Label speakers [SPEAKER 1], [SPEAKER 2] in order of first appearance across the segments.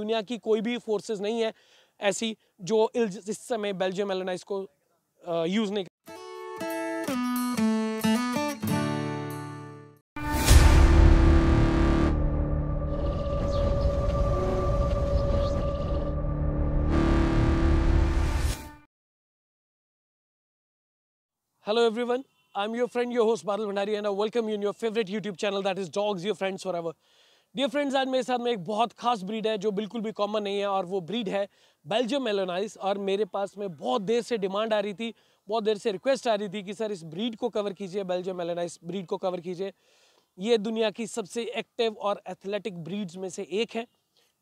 [SPEAKER 1] दुनिया की कोई भी फोर्सेस नहीं है ऐसी जो इस समय बेल्जियम एलोनाइस को यूज नहीं hello everyone I am your friend your host Baral Bhandari and I welcome you in your favourite YouTube channel that is dogs your friends for dear friends आज मेरे साथ में एक बहुत खास ब्रीड है जो बिल्कुल भी कॉमन नहीं है और वो ब्रीड है बेल्जियम मेलोनाइस और मेरे पास में बहुत देर से डिमांड आ रही थी बहुत देर से रिक्वेस्ट आ रही थी कि सर इस ब्रीड को कवर कीजिए बेल्जियम मेलोनाइस ब्रीड को कवर कीजिए ये दुनिया की सबसे एक्टिव और एथलेटिक ब्रीड्स में से एक है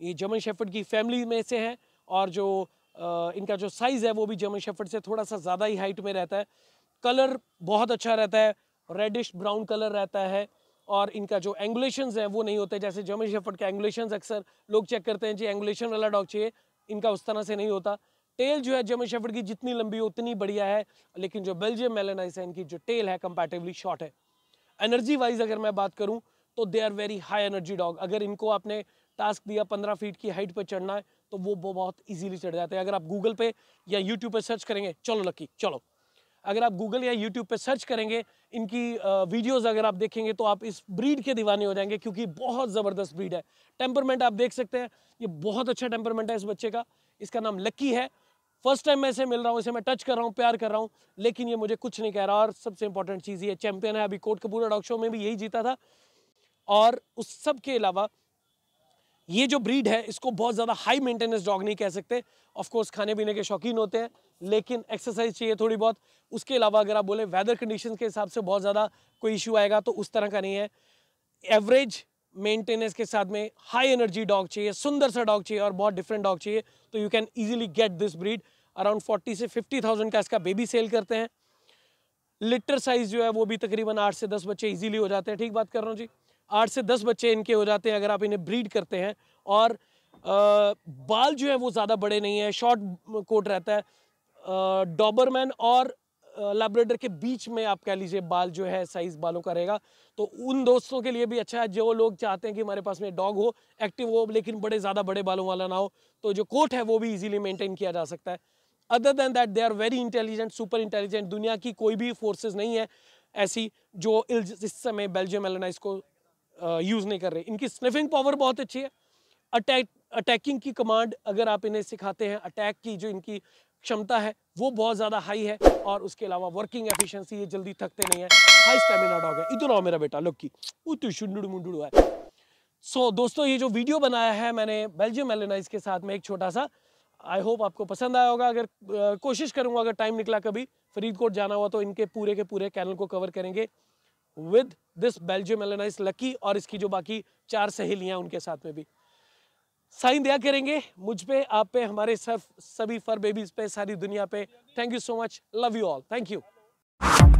[SPEAKER 1] ये जर्मन शेफर्ड की फैमिली में से है और जो आ, इनका जो साइज़ है वो भी जर्मन शेफर्ड से थोड़ा सा ज़्यादा ही हाइट में रहता है कलर बहुत अच्छा रहता है रेडिश ब्राउन कलर रहता है और इनका जो एंगुलेशन है वो नहीं होते जैसे जर्मन शेफर्ड के एंगुलेशन अक्सर लोग चेक करते हैं जी एंगुलेशन वाला डॉग चाहिए इनका उस तरह से नहीं होता टेल जो है जर्मन शेफर्ड की जितनी लंबी हो उतनी बढ़िया है लेकिन जो बेल्जियम मेलेनाइस है इनकी जो टेल है कंपेटिवली शॉर्ट है एनर्जी वाइज अगर मैं बात करूँ तो they are very high energy dog अगर इनको आपने टास्क दिया पंद्रह फीट की हाइट पर चढ़ना है तो वो बहुत ईजिली चढ़ जाते हैं अगर आप गूगल पे या यूट्यूब पर सर्च करेंगे चलो लक्की चलो अगर आप गूगल या यूट्यूब पे सर्च करेंगे इनकी वीडियोस अगर आप देखेंगे तो आप इस ब्रीड के दीवाने हो जाएंगे क्योंकि बहुत ज़बरदस्त ब्रीड है टेम्परमेंट आप देख सकते हैं ये बहुत अच्छा टेम्परमेंट है इस बच्चे का इसका नाम लक्की है फर्स्ट टाइम मैं इसे मिल रहा हूँ इसे मैं टच कर रहा हूँ प्यार कर रहा हूँ लेकिन ये मुझे कुछ नहीं कह रहा और सबसे इंपॉर्टेंट चीज़ ये चैंपियन है अभी कोट कपूर डॉक शो में भी यही जीता था और उस सब के अलावा ये जो ब्रीड है इसको बहुत ज़्यादा हाई मेंटेनेंस डॉग नहीं कह सकते ऑफ कोर्स खाने पीने के शौकीन होते हैं लेकिन एक्सरसाइज चाहिए थोड़ी बहुत उसके अलावा अगर आप बोले वेदर कंडीशन के हिसाब से बहुत ज़्यादा कोई इशू आएगा तो उस तरह का नहीं है एवरेज मेंटेनेंस के साथ में हाई एनर्जी डॉग चाहिए सुंदर सा डॉग चाहिए और बहुत डिफरेंट डॉग चाहिए तो you can easily get this breed around forty से फिफ्टी थाउजेंड का इसका बेबी सेल करते हैं लिटर साइज़ जो है वो भी तकरीबन आठ से दस बच्चे ईजिली हो जाते हैं ठीक बात कर रहा हूँ जी आठ से दस बच्चे इनके हो जाते हैं अगर आप इन्हें ब्रीड करते हैं और आ, बाल जो है वो ज़्यादा बड़े नहीं है शॉर्ट कोट रहता है डॉबरमैन और लैब्रेडर के बीच में आप कह लीजिए बाल जो है साइज़ बालों का रहेगा तो उन दोस्तों के लिए भी अच्छा है जो लोग चाहते हैं कि हमारे पास में डॉग हो एक्टिव हो लेकिन बड़े ज़्यादा बड़े बालों वाला ना हो तो जो कोट है वो भी इजीली मेंटेन किया जा सकता है other than that they are very intelligent super intelligent दुनिया की कोई भी फोर्सेज नहीं है ऐसी जो इस समय बेल्जियम एलोनाइस को यूज़ नहीं कर रहे इनकी स्निफिंग पावर बहुत अच्छी है अटैक अटैकिंग की कमांड अगर आप इन्हें सिखाते हैं अटैक की जो इनकी क्षमता है वो बहुत ज़्यादा हाई है और उसके अलावा वर्किंग एफिशिएंसी ये जल्दी थकते नहीं है हाई स्टेमिना डॉग है इधर आओ मेरा बेटा लुक की वो तो शुंडुड़ मुंडुड़ है सो so, दोस्तों ये जो वीडियो बनाया है मैंने बेल्जियम एलेनाइज के साथ में एक छोटा सा आई होप आपको पसंद आया होगा अगर कोशिश करूंगा अगर टाइम निकला कभी फरीदकोट जाना हुआ तो इनके पूरे के पूरे कैनल को कवर करेंगे with this Belgium Malinois lucky और इसकी जो बाकी चार सहेलियां उनके साथ में भी साइन दिया करेंगे मुझ पे आप पे हमारे सर्फ सभी फर बेबीज पे सारी दुनिया पे thank you so much love you all thank you